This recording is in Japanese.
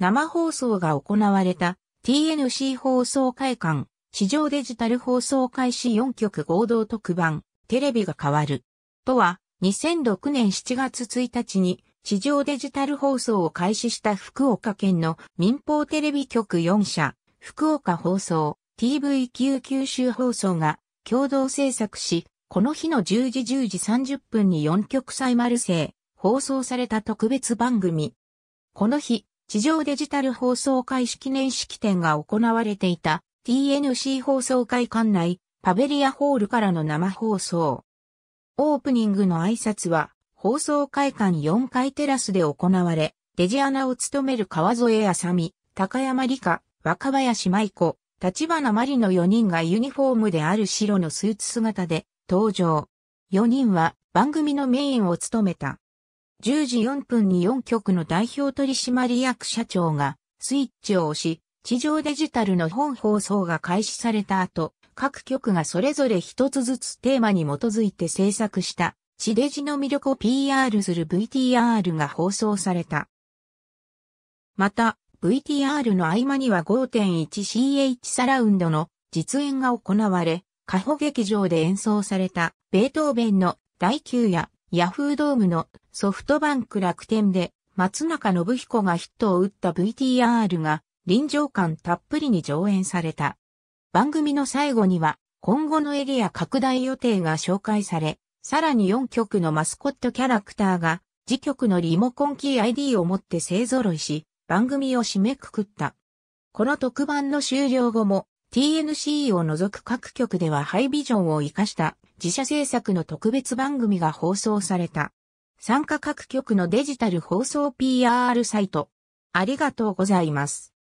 生放送が行われた TNC 放送会館、市場デジタル放送開始4局合同特番、テレビが変わる。とは、2006年7月1日に、地上デジタル放送を開始した福岡県の民放テレビ局4社、福岡放送、TVQ 九州放送が共同制作し、この日の10時10時30分に4局再丸制、放送された特別番組。この日、地上デジタル放送会式念式典が行われていた TNC 放送会館内パベリアホールからの生放送。オープニングの挨拶は放送会館4階テラスで行われ、デジアナを務める川添あさみ、高山理香、若林舞子、立花まりの4人がユニフォームである白のスーツ姿で登場。4人は番組のメインを務めた。10時4分に4局の代表取締役社長がスイッチを押し、地上デジタルの本放送が開始された後、各局がそれぞれ一つずつテーマに基づいて制作した地デジの魅力を PR する VTR が放送された。また、VTR の合間には 5.1CH サラウンドの実演が行われ、カホ劇場で演奏されたベートーベンの第9夜、ヤフードームのソフトバンク楽天で松中信彦がヒットを打った VTR が臨場感たっぷりに上演された。番組の最後には今後のエリア拡大予定が紹介され、さらに4曲のマスコットキャラクターが次曲のリモコンキー ID を持って勢揃いし、番組を締めくくった。この特番の終了後も TNC を除く各局ではハイビジョンを活かした自社制作の特別番組が放送された。参加各局のデジタル放送 PR サイト。ありがとうございます。